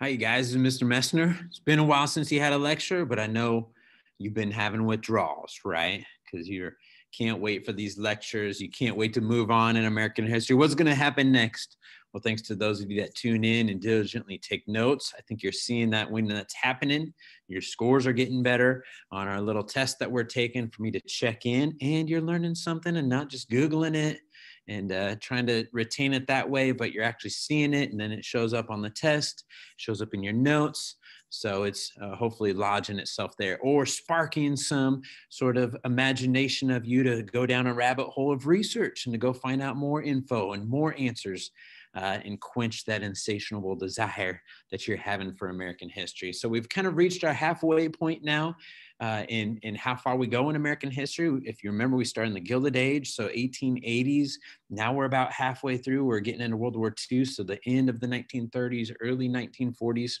Hi, you guys. This is Mr. Messner. It's been a while since he had a lecture, but I know you've been having withdrawals, right? Because you can't wait for these lectures. You can't wait to move on in American history. What's going to happen next? Well, thanks to those of you that tune in and diligently take notes. I think you're seeing that when that's happening. Your scores are getting better on our little test that we're taking for me to check in, and you're learning something and not just Googling it and uh, trying to retain it that way, but you're actually seeing it and then it shows up on the test, shows up in your notes. So it's uh, hopefully lodging itself there or sparking some sort of imagination of you to go down a rabbit hole of research and to go find out more info and more answers uh, and quench that insatiable desire that you're having for American history. So we've kind of reached our halfway point now uh, in, in how far we go in American history. If you remember, we started in the Gilded Age, so 1880s. Now we're about halfway through. We're getting into World War II, so the end of the 1930s, early 1940s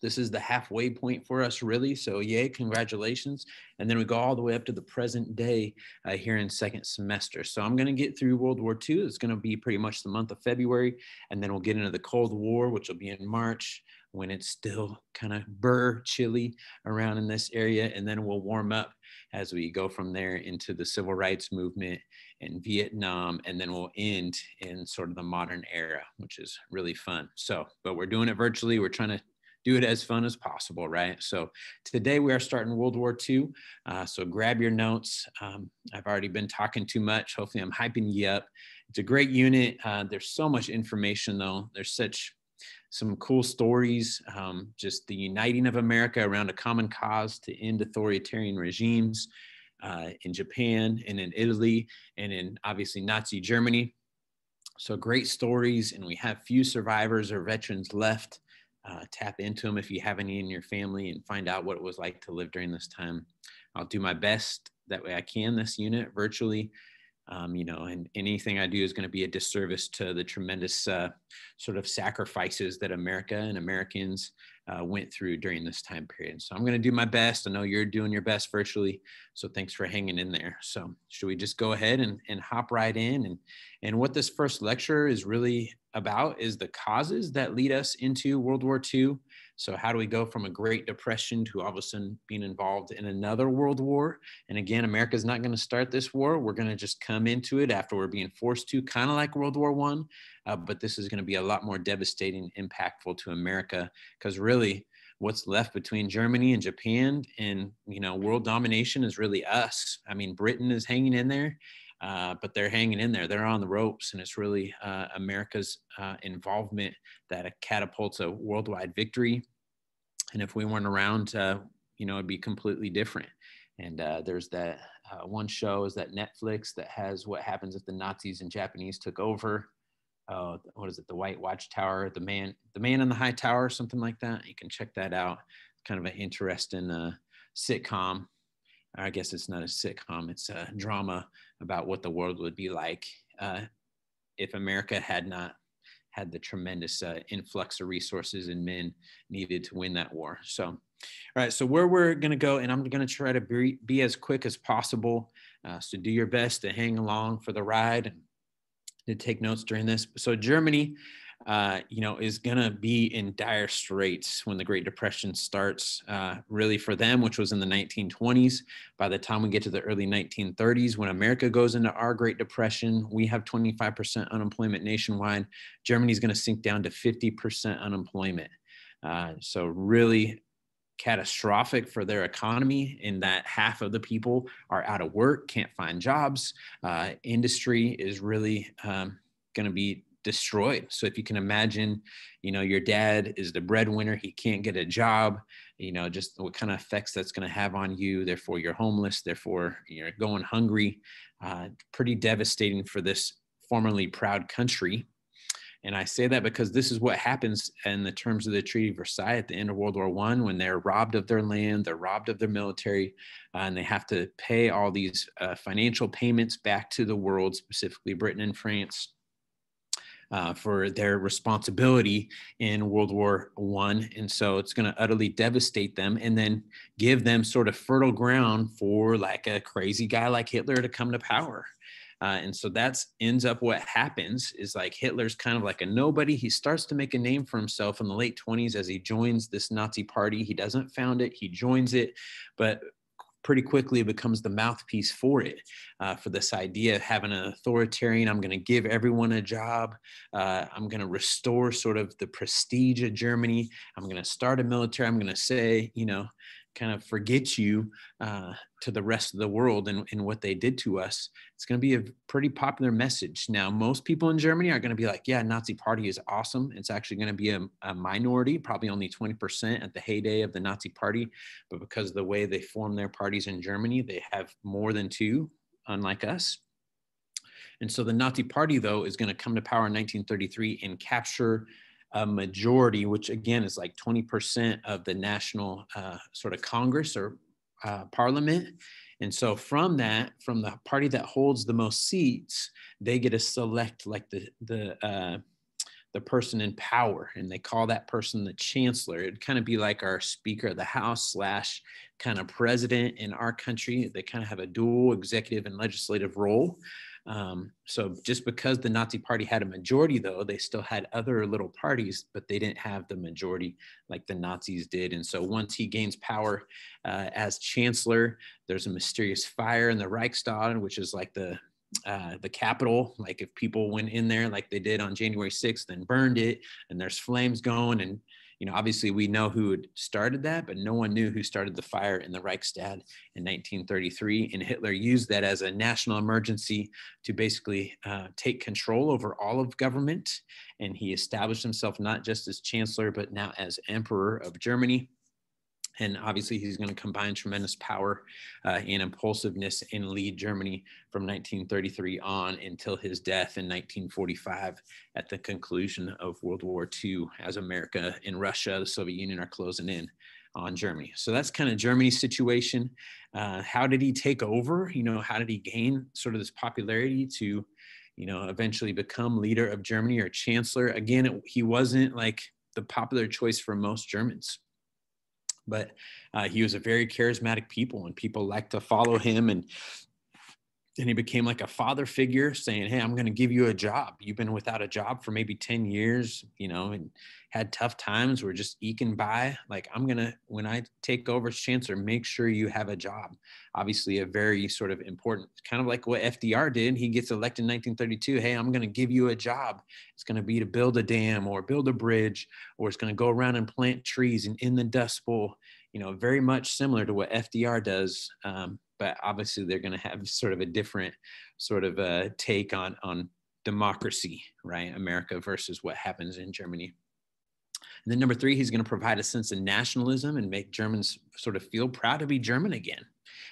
this is the halfway point for us really so yay congratulations and then we go all the way up to the present day uh, here in second semester so i'm going to get through world war ii it's going to be pretty much the month of february and then we'll get into the cold war which will be in march when it's still kind of burr chilly around in this area. And then we'll warm up as we go from there into the civil rights movement and Vietnam. And then we'll end in sort of the modern era, which is really fun. So, but we're doing it virtually. We're trying to do it as fun as possible, right? So today we are starting World War II. Uh, so grab your notes. Um, I've already been talking too much. Hopefully, I'm hyping you up. It's a great unit. Uh, there's so much information, though. There's such some cool stories, um, just the uniting of America around a common cause to end authoritarian regimes uh, in Japan and in Italy and in obviously Nazi Germany. So great stories, and we have few survivors or veterans left. Uh, tap into them if you have any in your family and find out what it was like to live during this time. I'll do my best that way I can this unit virtually um, you know, and anything I do is going to be a disservice to the tremendous uh, sort of sacrifices that America and Americans uh, went through during this time period. So I'm going to do my best. I know you're doing your best virtually, so thanks for hanging in there. So should we just go ahead and, and hop right in? And and what this first lecture is really about is the causes that lead us into World War II so, how do we go from a Great Depression to all of a sudden being involved in another world war? And again, America's not going to start this war. We're going to just come into it after we're being forced to, kind of like World War One. Uh, but this is going to be a lot more devastating, impactful to America because really, what's left between Germany and Japan and you know world domination is really us. I mean, Britain is hanging in there, uh, but they're hanging in there. They're on the ropes, and it's really uh, America's uh, involvement that catapults a worldwide victory. And if we weren't around, uh, you know, it'd be completely different. And uh, there's that one show is that Netflix that has what happens if the Nazis and Japanese took over. Oh, what is it? The White Watchtower, the man, the man in the high tower, something like that. You can check that out. Kind of an interesting sitcom I guess it's not a sitcom, it's a drama about what the world would be like uh, if America had not had the tremendous uh, influx of resources and men needed to win that war. So, all right, so where we're going to go, and I'm going to try to be, be, as quick as possible. Uh, so, do your best to hang along for the ride and to take notes during this. So, Germany uh, you know, is going to be in dire straits when the Great Depression starts, uh, really for them, which was in the 1920s. By the time we get to the early 1930s, when America goes into our Great Depression, we have 25% unemployment nationwide. Germany's going to sink down to 50% unemployment. Uh, so, really catastrophic for their economy in that half of the people are out of work, can't find jobs. Uh, industry is really um, going to be destroyed. So if you can imagine, you know, your dad is the breadwinner, he can't get a job, you know, just what kind of effects that's going to have on you. Therefore, you're homeless. Therefore, you're going hungry. Uh, pretty devastating for this formerly proud country. And I say that because this is what happens in the terms of the Treaty of Versailles at the end of World War One, when they're robbed of their land, they're robbed of their military, uh, and they have to pay all these uh, financial payments back to the world, specifically Britain and France. Uh, for their responsibility in World War One, and so it's going to utterly devastate them, and then give them sort of fertile ground for like a crazy guy like Hitler to come to power. Uh, and so that's ends up what happens is like Hitler's kind of like a nobody. He starts to make a name for himself in the late 20s as he joins this Nazi party. He doesn't found it, he joins it. But pretty quickly becomes the mouthpiece for it, uh, for this idea of having an authoritarian, I'm going to give everyone a job, uh, I'm going to restore sort of the prestige of Germany, I'm going to start a military, I'm going to say, you know, kind of forget you uh, to the rest of the world and, and what they did to us. It's going to be a pretty popular message. Now, most people in Germany are going to be like, yeah, Nazi party is awesome. It's actually going to be a, a minority, probably only 20% at the heyday of the Nazi party. But because of the way they form their parties in Germany, they have more than two, unlike us. And so the Nazi party, though, is going to come to power in 1933 and capture a majority, which again is like 20% of the national uh, sort of Congress or uh, parliament. And so from that, from the party that holds the most seats, they get to select like the, the, uh, the person in power and they call that person the chancellor it'd kind of be like our speaker of the house slash kind of president in our country they kind of have a dual executive and legislative role um, so just because the Nazi Party had a majority, though, they still had other little parties, but they didn't have the majority like the Nazis did. And so once he gains power uh, as chancellor, there's a mysterious fire in the Reichstag, which is like the uh, the capital. Like if people went in there, like they did on January 6th, and burned it, and there's flames going, and you know, obviously we know who started that, but no one knew who started the fire in the Reichstag in 1933. And Hitler used that as a national emergency to basically uh, take control over all of government. And he established himself not just as chancellor, but now as emperor of Germany. And obviously, he's going to combine tremendous power uh, and impulsiveness and lead Germany from 1933 on until his death in 1945 at the conclusion of World War II as America and Russia, the Soviet Union are closing in on Germany. So that's kind of Germany's situation. Uh, how did he take over? You know, how did he gain sort of this popularity to, you know, eventually become leader of Germany or chancellor? Again, it, he wasn't like the popular choice for most Germans but uh, he was a very charismatic people and people like to follow him and and he became like a father figure saying hey i'm going to give you a job you've been without a job for maybe 10 years you know and had tough times we're just eking by like i'm going to when i take over chancellor make sure you have a job obviously a very sort of important kind of like what fdr did he gets elected in 1932 hey i'm going to give you a job it's going to be to build a dam or build a bridge or it's going to go around and plant trees and in the dust bowl you know, very much similar to what FDR does, um, but obviously they're going to have sort of a different sort of a uh, take on on democracy, right? America versus what happens in Germany. And then number three, he's going to provide a sense of nationalism and make Germans sort of feel proud to be German again.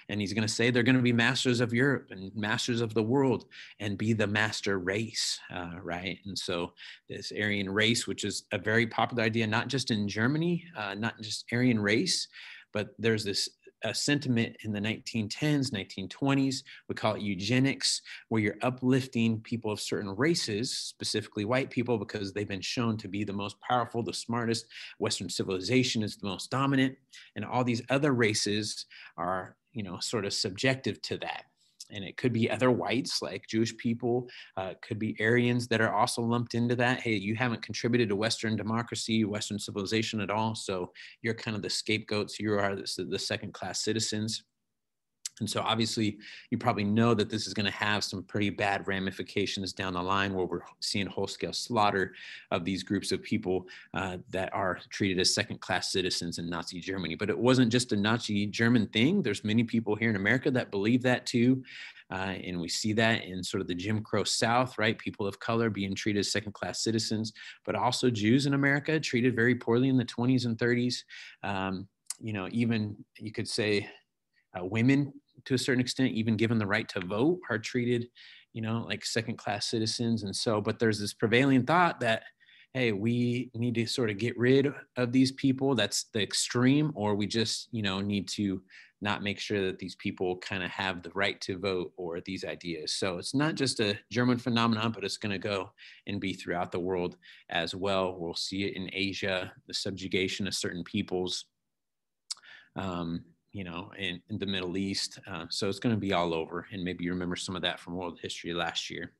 And he's going to say they're going to be masters of Europe and masters of the world and be the master race, uh, right? And so, this Aryan race, which is a very popular idea, not just in Germany, uh, not just Aryan race, but there's this a sentiment in the 1910s, 1920s. We call it eugenics, where you're uplifting people of certain races, specifically white people, because they've been shown to be the most powerful, the smartest. Western civilization is the most dominant. And all these other races are, you know, sort of subjective to that and it could be other whites like Jewish people, uh, could be Aryans that are also lumped into that. Hey, you haven't contributed to Western democracy, Western civilization at all, so you're kind of the scapegoats. You are the, the second class citizens. And so obviously you probably know that this is going to have some pretty bad ramifications down the line where we're seeing whole scale slaughter of these groups of people uh, that are treated as second class citizens in Nazi Germany. But it wasn't just a Nazi German thing. There's many people here in America that believe that too. Uh, and we see that in sort of the Jim Crow South, right? People of color being treated as second class citizens, but also Jews in America treated very poorly in the 20s and 30s. Um, you know, even you could say uh, women to a certain extent, even given the right to vote, are treated, you know, like second class citizens. And so, but there's this prevailing thought that, hey, we need to sort of get rid of these people. That's the extreme, or we just, you know, need to not make sure that these people kind of have the right to vote or these ideas. So it's not just a German phenomenon, but it's going to go and be throughout the world as well. We'll see it in Asia, the subjugation of certain peoples. Um, you know, in, in the Middle East. Uh, so it's going to be all over. And maybe you remember some of that from World History last year.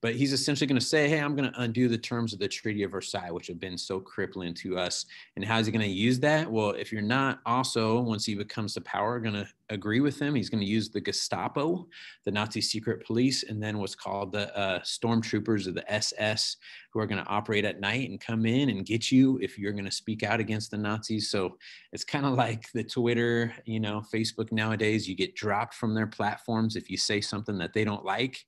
But he's essentially going to say, hey, I'm going to undo the terms of the Treaty of Versailles, which have been so crippling to us. And how's he going to use that? Well, if you're not also, once he becomes to power, going to agree with him, he's going to use the Gestapo, the Nazi secret police, and then what's called the uh, stormtroopers of the SS, who are going to operate at night and come in and get you if you're going to speak out against the Nazis. So it's kind of like the Twitter, you know, Facebook nowadays, you get dropped from their platforms if you say something that they don't like.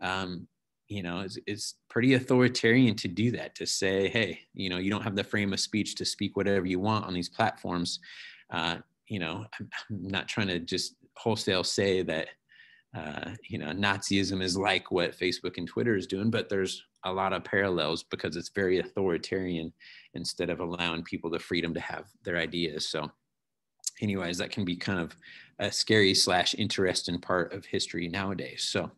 Um, you know it's, it's pretty authoritarian to do that to say hey you know you don't have the frame of speech to speak whatever you want on these platforms uh, you know I'm, I'm not trying to just wholesale say that uh, you know nazism is like what facebook and twitter is doing but there's a lot of parallels because it's very authoritarian instead of allowing people the freedom to have their ideas so anyways that can be kind of a scary slash interesting part of history nowadays. So,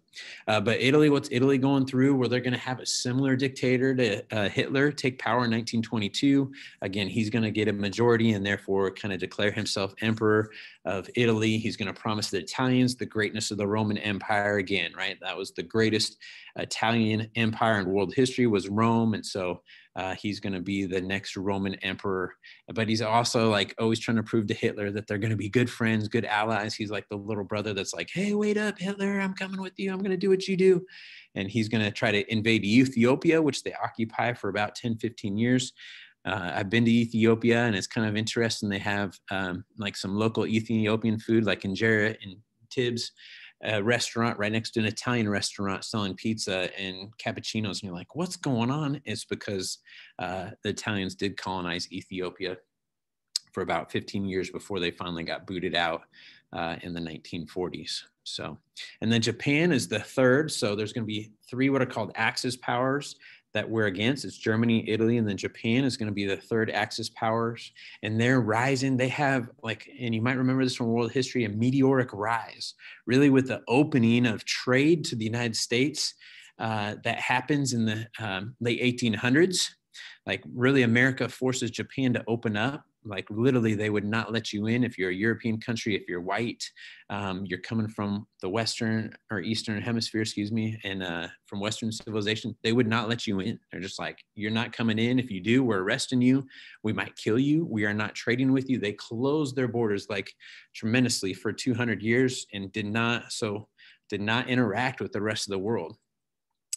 uh, but Italy, what's Italy going through? Where they're going to have a similar dictator to uh, Hitler take power in 1922. Again, he's going to get a majority and therefore kind of declare himself emperor of Italy. He's going to promise the Italians the greatness of the Roman Empire again, right? That was the greatest Italian empire in world history was Rome, and so uh, he's going to be the next Roman emperor. But he's also like always trying to prove to Hitler that they're going to be good friends, good allies. He's like the little brother that's like, hey, wait up, Hitler, I'm coming with you. I'm going to do what you do. And he's going to try to invade Ethiopia, which they occupy for about 10, 15 years. Uh, I've been to Ethiopia and it's kind of interesting. They have um, like some local Ethiopian food, like injera and tibs a restaurant right next to an Italian restaurant selling pizza and cappuccinos, and you're like, what's going on? It's because uh, the Italians did colonize Ethiopia for about 15 years before they finally got booted out uh, in the 1940s. So, and then Japan is the third. So there's going to be three what are called axis powers that we're against. It's Germany, Italy, and then Japan is going to be the third axis powers. And they're rising. They have, like, and you might remember this from world history, a meteoric rise, really with the opening of trade to the United States uh, that happens in the um, late 1800s. Like, really, America forces Japan to open up like literally they would not let you in if you're a european country if you're white um, you're coming from the western or eastern hemisphere excuse me and uh, from western civilization they would not let you in they're just like you're not coming in if you do we're arresting you we might kill you we are not trading with you they closed their borders like tremendously for 200 years and did not so did not interact with the rest of the world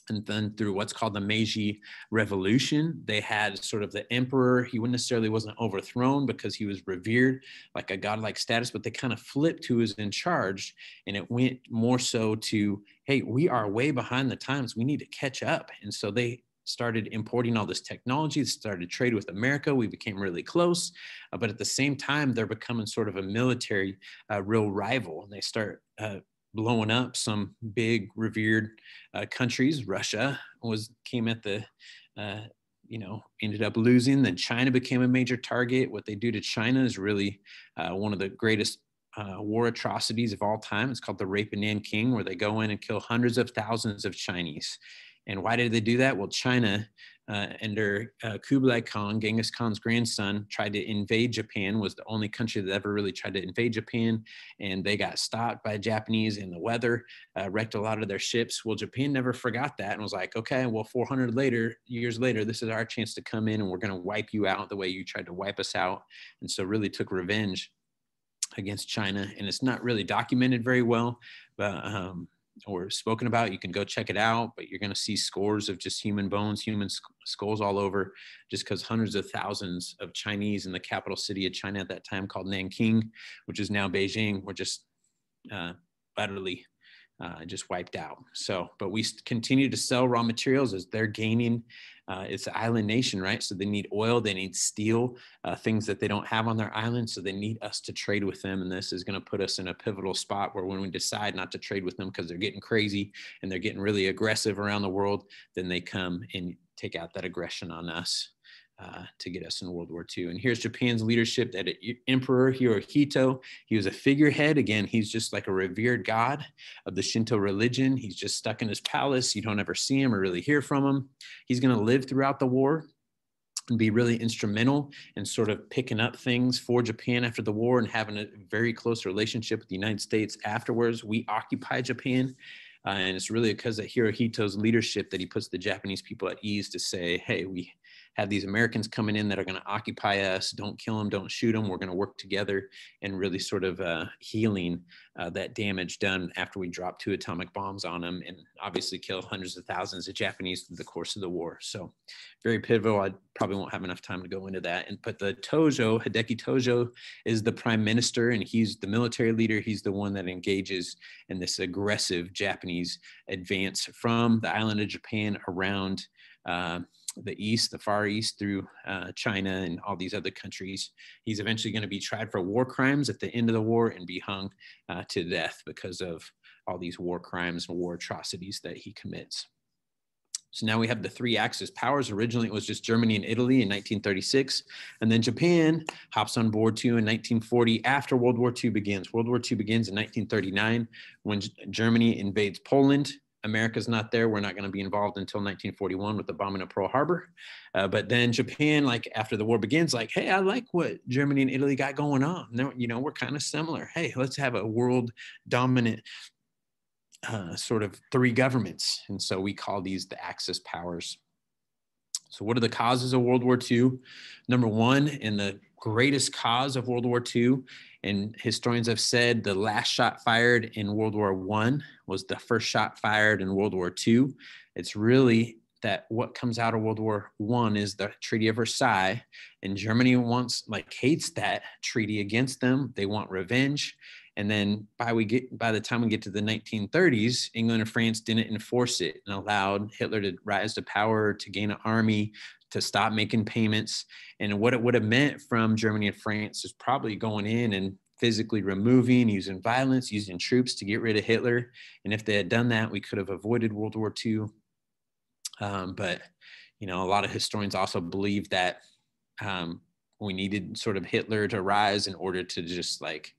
and then through what's called the Meiji Revolution, they had sort of the emperor. He wouldn't necessarily wasn't overthrown because he was revered like a godlike status, but they kind of flipped who was in charge, and it went more so to, hey, we are way behind the times. We need to catch up, and so they started importing all this technology, They started trade with America. We became really close, uh, but at the same time, they're becoming sort of a military uh, real rival, and they start. Uh, blowing up some big revered uh, countries. Russia was came at the, uh, you know, ended up losing. Then China became a major target. What they do to China is really uh, one of the greatest uh, war atrocities of all time. It's called the Rape of Nanking, where they go in and kill hundreds of thousands of Chinese. And why did they do that? Well, China uh, under uh, Kublai Khan, Genghis Khan's grandson, tried to invade Japan, was the only country that ever really tried to invade Japan. And they got stopped by Japanese in the weather, uh, wrecked a lot of their ships. Well, Japan never forgot that and was like, okay, well, 400 later, years later, this is our chance to come in and we're going to wipe you out the way you tried to wipe us out. And so really took revenge against China. And it's not really documented very well, but um, or spoken about, you can go check it out. But you're going to see scores of just human bones, human skulls all over, just because hundreds of thousands of Chinese in the capital city of China at that time, called Nanking, which is now Beijing, were just uh, utterly uh, just wiped out. So, but we continue to sell raw materials as they're gaining. Uh, it's an island nation, right? So they need oil, they need steel, uh, things that they don't have on their island. So they need us to trade with them. And this is going to put us in a pivotal spot where when we decide not to trade with them because they're getting crazy and they're getting really aggressive around the world, then they come and take out that aggression on us uh, to get us in World War II. And here's Japan's leadership that Emperor Hirohito, he was a figurehead. Again, he's just like a revered god of the Shinto religion. He's just stuck in his palace. You don't ever see him or really hear from him. He's going to live throughout the war and be really instrumental in sort of picking up things for Japan after the war and having a very close relationship with the United States afterwards. We occupy Japan. Uh, and it's really because of Hirohito's leadership that he puts the Japanese people at ease to say, hey, we have these Americans coming in that are going to occupy us. Don't kill them. Don't shoot them. We're going to work together and really sort of uh, healing uh, that damage done after we drop two atomic bombs on them and obviously kill hundreds of thousands of Japanese through the course of the war. So very pivotal. I probably won't have enough time to go into that. And but the Tojo, Hideki Tojo, is the prime minister and he's the military leader. He's the one that engages in this aggressive Japanese advance from the island of Japan around. Uh, the East, the Far East, through uh, China and all these other countries. He's eventually going to be tried for war crimes at the end of the war and be hung uh, to death because of all these war crimes and war atrocities that he commits. So now we have the three Axis powers. Originally, it was just Germany and Italy in 1936. And then Japan hops on board too in 1940 after World War II begins. World War II begins in 1939 when Germany invades Poland. America's not there. We're not going to be involved until 1941 with the bombing of Pearl Harbor. Uh, but then Japan, like after the war begins, like, hey, I like what Germany and Italy got going on. They're, you know, we're kind of similar. Hey, let's have a world dominant uh, sort of three governments. And so we call these the Axis powers. So, what are the causes of World War II? Number one, in the greatest cause of World War II. And historians have said the last shot fired in World War I was the first shot fired in World War II. It's really that what comes out of World War One is the Treaty of Versailles, and Germany wants like hates that treaty against them. They want revenge, and then by we get by the time we get to the 1930s, England and France didn't enforce it and allowed Hitler to rise to power to gain an army to stop making payments. And what it would have meant from Germany and France is probably going in and physically removing, using violence, using troops to get rid of Hitler. And if they had done that, we could have avoided World War II. Um, but, you know, a lot of historians also believe that um, we needed sort of Hitler to rise in order to just like,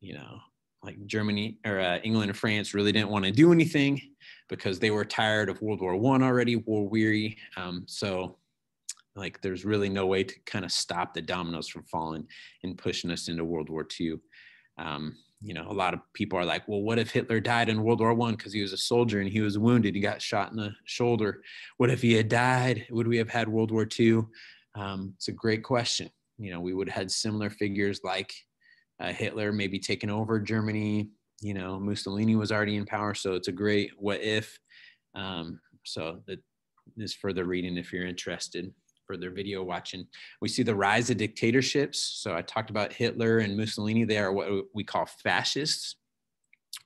you know, like Germany or uh, England and France really didn't want to do anything because they were tired of World War One already, war weary. Um, so like there's really no way to kind of stop the dominoes from falling and pushing us into World War Two. Um, you know, a lot of people are like, well, what if Hitler died in World War One because he was a soldier and he was wounded, he got shot in the shoulder? What if he had died? Would we have had World War Two? Um, it's a great question. You know, we would have had similar figures like uh, Hitler maybe taking over Germany, you know, Mussolini was already in power. So it's a great what if. Um, so that is further reading if you're interested, further video watching. We see the rise of dictatorships. So I talked about Hitler and Mussolini. They are what we call fascists,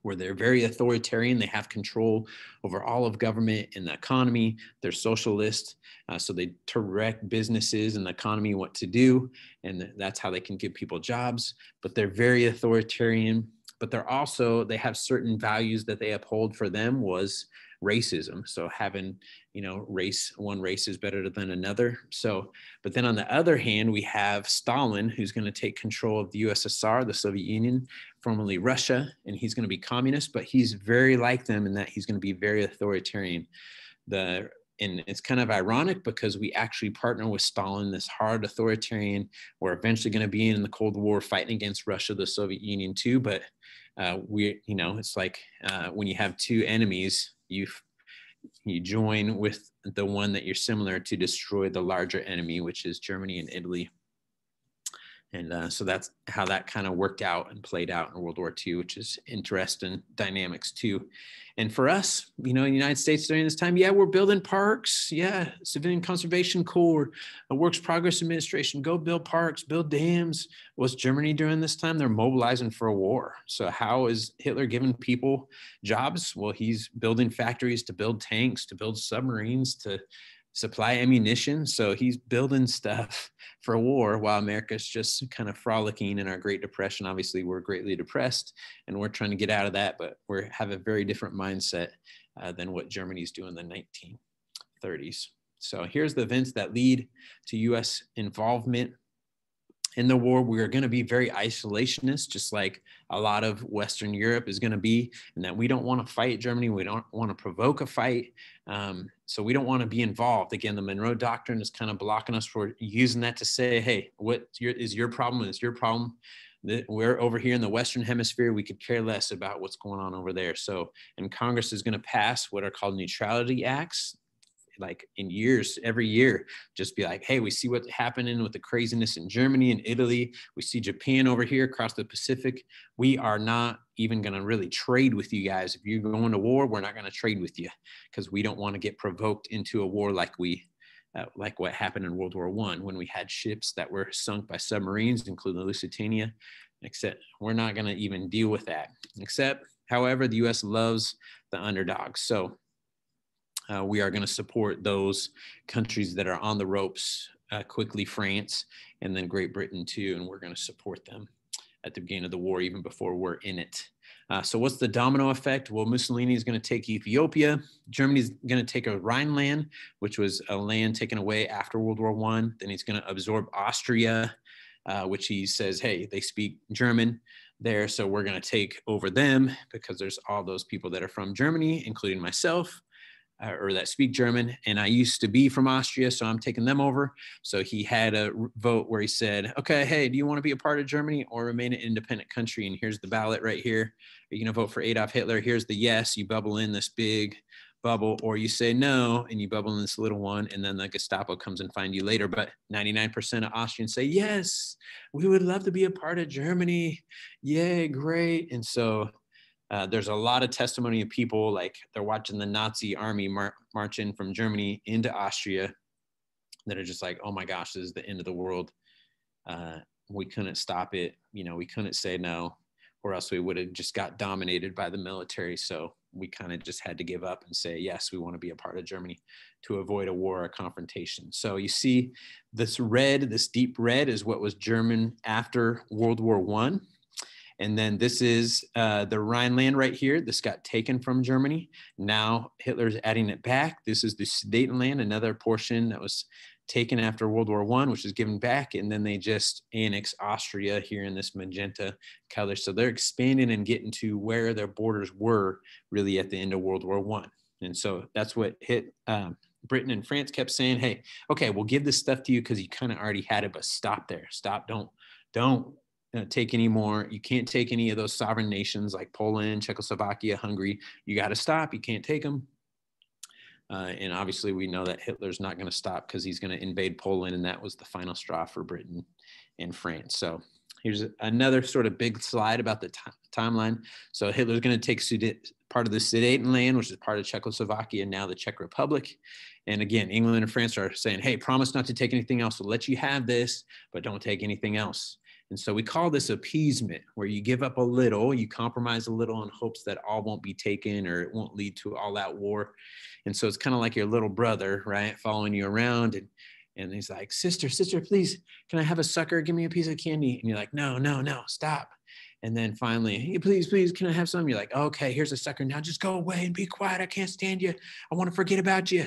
where they're very authoritarian. They have control over all of government and the economy. They're socialist, uh, so they direct businesses and the economy what to do, and that's how they can give people jobs. But they're very authoritarian but they're also they have certain values that they uphold for them was racism so having you know race one race is better than another so but then on the other hand we have stalin who's going to take control of the ussr the soviet union formerly russia and he's going to be communist but he's very like them in that he's going to be very authoritarian the and it's kind of ironic because we actually partner with Stalin, this hard authoritarian. We're eventually going to be in the Cold War fighting against Russia, the Soviet Union, too. But uh, we, you know, it's like uh, when you have two enemies, you you join with the one that you're similar to destroy the larger enemy, which is Germany and Italy. And uh, so that's how that kind of worked out and played out in World War II, which is interesting dynamics too. And for us, you know, in the United States during this time, yeah, we're building parks. Yeah, Civilian Conservation Corps, Works Progress Administration, go build parks, build dams. Was Germany during this time? They're mobilizing for a war. So how is Hitler giving people jobs? Well, he's building factories to build tanks, to build submarines, to supply ammunition. So he's building stuff for war while America's just kind of frolicking in our Great Depression. Obviously, we're greatly depressed and we're trying to get out of that, but we have a very different mindset uh, than what Germany's doing in the 1930s. So here's the events that lead to US involvement in the war, we are going to be very isolationist, just like a lot of Western Europe is going to be, and that we don't want to fight Germany. We don't want to provoke a fight. Um, so we don't want to be involved. Again, the Monroe Doctrine is kind of blocking us for using that to say, hey, what is your, problem? Is your problem we're over here in the Western Hemisphere? We could care less about what's going on over there. So, and Congress is going to pass what are called neutrality acts like in years, every year, just be like, hey, we see what's happening with the craziness in Germany and Italy. We see Japan over here across the Pacific. We are not even going to really trade with you guys. If you're going to war, we're not going to trade with you because we don't want to get provoked into a war like we. Uh, like what happened in World War One, when we had ships that were sunk by submarines, including the Lusitania, except we're not going to even deal with that except however the us loves the underdogs, so uh, we are going to support those countries that are on the ropes uh, quickly, France and then Great Britain too, and we're going to support them at the beginning of the war, even before we're in it. Uh, so what's the domino effect? Well, Mussolini is going to take Ethiopia. Germany's going to take a Rhineland, which was a land taken away after World War One. Then he's going to absorb Austria, uh, which he says, hey, they speak German there. So we're going to take over them because there's all those people that are from Germany, including myself. Uh, or that speak German. And I used to be from Austria, so I'm taking them over. So he had a vote where he said, okay, hey, do you want to be a part of Germany or remain an independent country? And here's the ballot right here. Are you going to vote for Adolf Hitler? Here's the yes. You bubble in this big bubble, or you say no and you bubble in this little one, and then the Gestapo comes and find you later. But 99% of Austrians say, yes, we would love to be a part of Germany. Yay, great. And so uh, there's a lot of testimony of people like they're watching the Nazi army mar- march in from Germany into Austria that are just like, oh my gosh, this is the end of the world. Uh, we couldn't stop it. You know, we couldn't say no, or else we would have just got dominated by the military. So we kind of just had to give up and say, yes, we want to be a part of Germany to avoid a war or confrontation. So you see, this red, this deep red, is what was German after World War One and then this is uh, the Rhineland right here. This got taken from Germany. Now Hitler's adding it back. This is the Sudetenland, another portion that was taken after World War One, which is given back, and then they just annex Austria here in this magenta color. So they're expanding and getting to where their borders were really at the end of World War One. And so that's what hit um, Britain and France kept saying, "Hey, okay, we'll give this stuff to you because you kind of already had it, but stop there. Stop. Don't don't uh, take any more. You can't take any of those sovereign nations like Poland, Czechoslovakia, Hungary. You got to stop. You can't take them. Uh, and obviously, we know that Hitler's not going to stop because he's going to invade Poland, and that was the final straw for Britain and France. So here's another sort of big slide about the timeline. So Hitler's going to take Sudet- part of the Sudetenland, which is part of Czechoslovakia, now the Czech Republic. And again, England and France are saying, "Hey, promise not to take anything else. We'll let you have this, but don't take anything else." And so we call this appeasement, where you give up a little, you compromise a little in hopes that all won't be taken or it won't lead to all that war. And so it's kind of like your little brother, right, following you around. And, and he's like, Sister, sister, please, can I have a sucker? Give me a piece of candy. And you're like, No, no, no, stop. And then finally, hey, please, please, can I have some? You're like, okay, here's a sucker. Now just go away and be quiet. I can't stand you. I want to forget about you.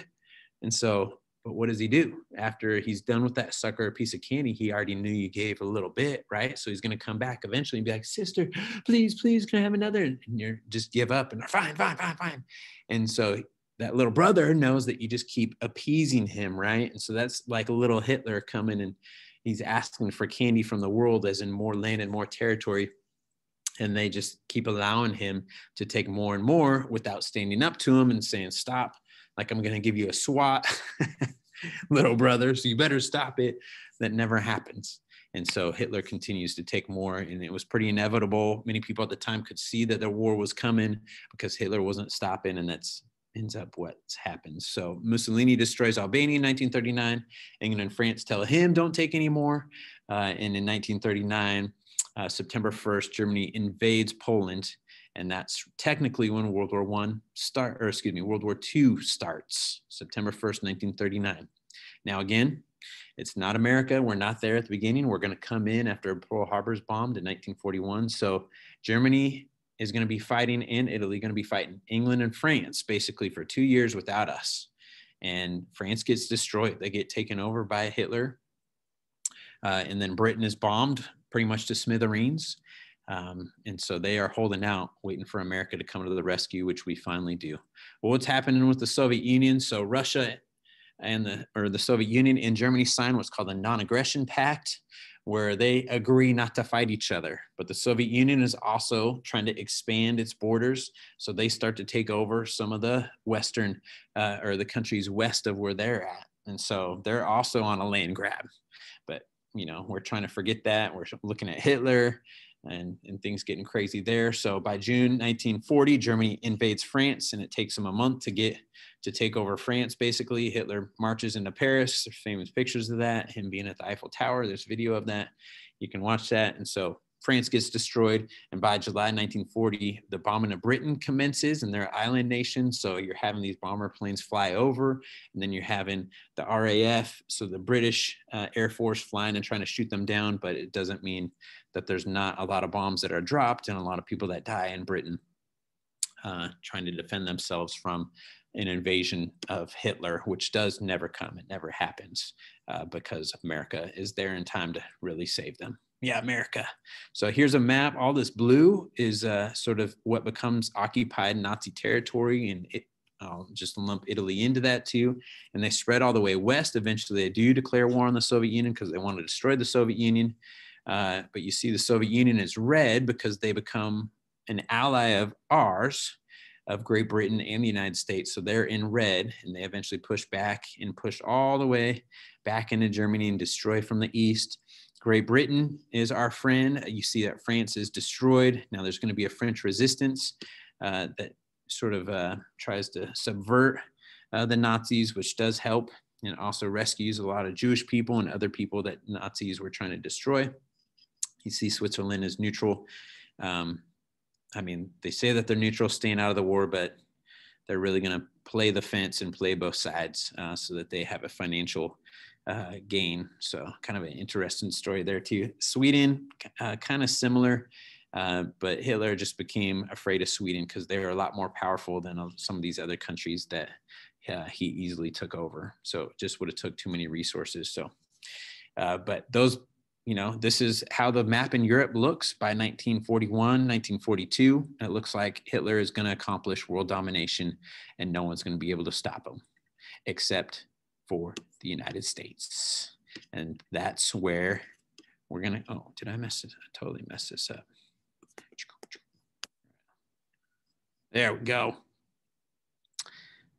And so but what does he do after he's done with that sucker piece of candy? He already knew you gave a little bit, right? So he's going to come back eventually and be like, "Sister, please, please, can I have another?" And you're just give up and fine, fine, fine, fine. And so that little brother knows that you just keep appeasing him, right? And so that's like a little Hitler coming and he's asking for candy from the world, as in more land and more territory. And they just keep allowing him to take more and more without standing up to him and saying, Stop, like I'm going to give you a SWAT, little brother, so you better stop it. That never happens. And so Hitler continues to take more, and it was pretty inevitable. Many people at the time could see that the war was coming because Hitler wasn't stopping, and that's ends up what's happened. So Mussolini destroys Albania in 1939. England and France tell him, don't take any more. Uh, and in 1939, uh, September 1st, Germany invades Poland and that's technically when World War One start, or excuse me, World War II starts, September 1st, 1939. Now again, it's not America. We're not there at the beginning. We're going to come in after Pearl Harbor's bombed in 1941. So Germany is going to be fighting, and Italy going to be fighting England and France basically for two years without us. And France gets destroyed. They get taken over by Hitler. Uh, and then Britain is bombed pretty much to smithereens. Um, and so they are holding out, waiting for America to come to the rescue, which we finally do. Well, what's happening with the Soviet Union? So Russia and the or the Soviet Union and Germany signed what's called the Non-Aggression Pact, where they agree not to fight each other. But the Soviet Union is also trying to expand its borders, so they start to take over some of the Western uh, or the countries west of where they're at, and so they're also on a land grab. But you know, we're trying to forget that. We're looking at Hitler and, and things getting crazy there. So by June 1940, Germany invades France, and it takes them a month to get to take over France. Basically, Hitler marches into Paris. There's famous pictures of that, him being at the Eiffel Tower. There's video of that. You can watch that. And so France gets destroyed. And by July 1940, the bombing of Britain commences and they're an island nation, So you're having these bomber planes fly over, and then you're having the RAF, so the British uh, Air Force flying and trying to shoot them down. But it doesn't mean that there's not a lot of bombs that are dropped and a lot of people that die in Britain uh, trying to defend themselves from an invasion of Hitler, which does never come, it never happens uh, because America is there in time to really save them yeah, America. So here's a map. All this blue is uh, sort of what becomes occupied Nazi territory, and it, I'll just lump Italy into that too. And they spread all the way west. Eventually, they do declare war on the Soviet Union because they want to destroy the Soviet Union. Uh, but you see, the Soviet Union is red because they become an ally of ours, of Great Britain and the United States. So they're in red, and they eventually push back and push all the way back into Germany and destroy from the east. Great Britain is our friend. You see that France is destroyed. Now there's going to be a French resistance uh, that sort of uh, tries to subvert uh, the Nazis, which does help and also rescues a lot of Jewish people and other people that Nazis were trying to destroy. You see Switzerland is neutral. Um, I mean, they say that they're neutral, staying out of the war, but they're really going to play the fence and play both sides uh, so that they have a financial uh, gain. So kind of an interesting story there too. Sweden, uh, kind of similar, uh, but Hitler just became afraid of Sweden because they are a lot more powerful than some of these other countries that uh, he easily took over. So just would have took too many resources. So, uh, but those, you know, this is how the map in Europe looks by 1941, 1942. it looks like Hitler is going to accomplish world domination and no one's going to be able to stop him except for the United States. And that's where we're gonna, oh, did I mess this, I totally messed this up. There we go.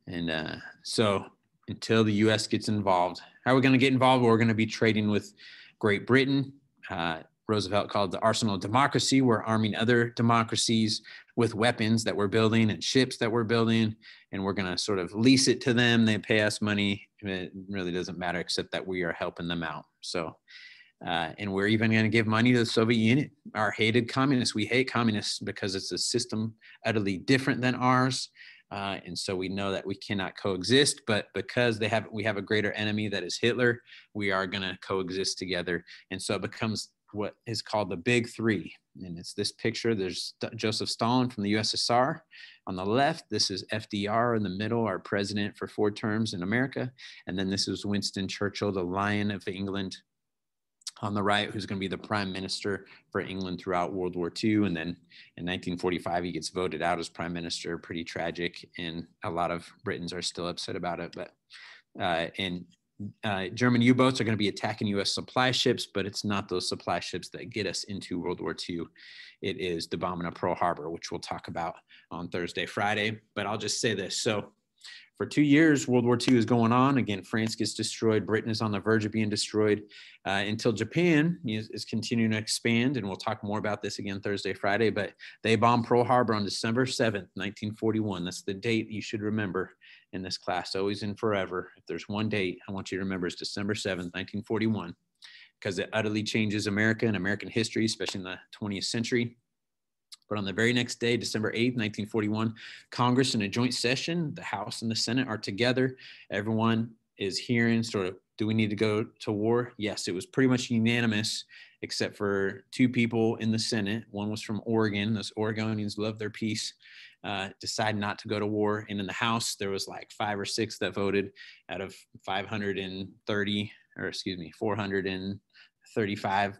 And uh, so until the US gets involved, how are we gonna get involved? We're gonna be trading with Great Britain. Uh, Roosevelt called the arsenal of democracy. We're arming other democracies with weapons that we're building and ships that we're building, and we're going to sort of lease it to them. They pay us money, it really doesn't matter except that we are helping them out. So, uh, and we're even going to give money to the Soviet Union, our hated communists. We hate communists because it's a system utterly different than ours. Uh, and so we know that we cannot coexist, but because they have, we have a greater enemy that is Hitler, we are going to coexist together. And so it becomes what is called the big three and it's this picture. There's Joseph Stalin from the USSR on the left. This is FDR in the middle, our president for four terms in America. And then this is Winston Churchill, the Lion of England on the right, who's going to be the prime minister for England throughout World War II. And then in 1945, he gets voted out as prime minister. Pretty tragic. And a lot of Britons are still upset about it. But uh, uh, German U boats are going to be attacking US supply ships, but it's not those supply ships that get us into World War II. It is the bombing of Pearl Harbor, which we'll talk about on Thursday, Friday. But I'll just say this. So, for two years, World War II is going on. Again, France gets destroyed. Britain is on the verge of being destroyed uh, until Japan is, is, continuing to expand. And we'll talk more about this again Thursday, Friday. But they bombed Pearl Harbor on December 7th, 1941. That's the date you should remember in this class, always and forever. If there's one date I want you to remember, it's December 7th, 1941, because it utterly changes America and American history, especially in the 20th century. But on the very next day, December 8th, 1941, Congress in a joint session, the House and the Senate are together. Everyone is hearing sort of, do we need to go to war? Yes, it was pretty much unanimous, except for two people in the Senate. One was from Oregon. Those Oregonians love their peace. Decided uh, decide not to go to war. And in the House, there was like five or six that voted out of 530, or excuse me, 435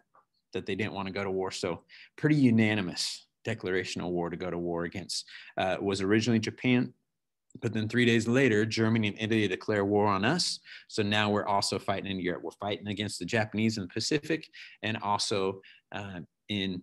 that they didn't want to go to war. So pretty unanimous declaration of war to go to war against uh, was originally Japan. But then three days later, Germany and Italy declare war on us. So now we're also fighting in Europe. We're fighting against the Japanese in the Pacific and also uh, in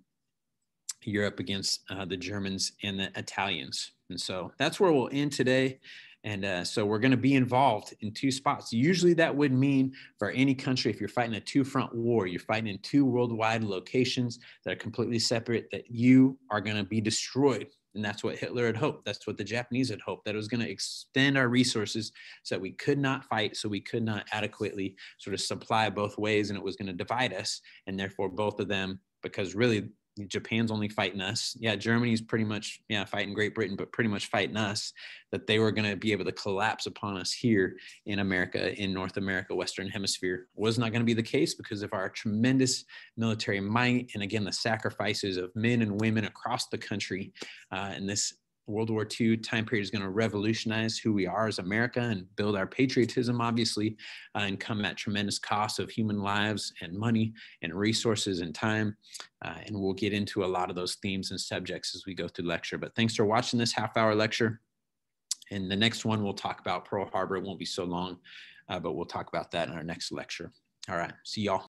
Europe against uh, the Germans and the Italians. And so that's where we'll end today. And uh, so we're going to be involved in two spots. Usually that would mean for any country, if you're fighting a two front war, you're fighting in two worldwide locations that are completely separate, that you are going to be destroyed. And that's what Hitler had hoped. That's what the Japanese had hoped, that it was going to extend our resources so that we could not fight, so we could not adequately sort of supply both ways, and it was going to divide us. And therefore, both of them, because really Japan's only fighting us. Yeah, Germany's pretty much yeah fighting Great Britain, but pretty much fighting us. That they were going to be able to collapse upon us here in America, in North America, Western Hemisphere was not going to be the case because of our tremendous military might and again the sacrifices of men and women across the country uh, in this World War II time period is going to revolutionize who we are as America and build our patriotism, obviously, uh, and come at tremendous cost of human lives and money and resources and time. Uh, and we'll get into a lot of those themes and subjects as we go through lecture. But thanks for watching this half hour lecture. And the next one we'll talk about Pearl Harbor. It won't be so long, uh, but we'll talk about that in our next lecture. All right. See y'all.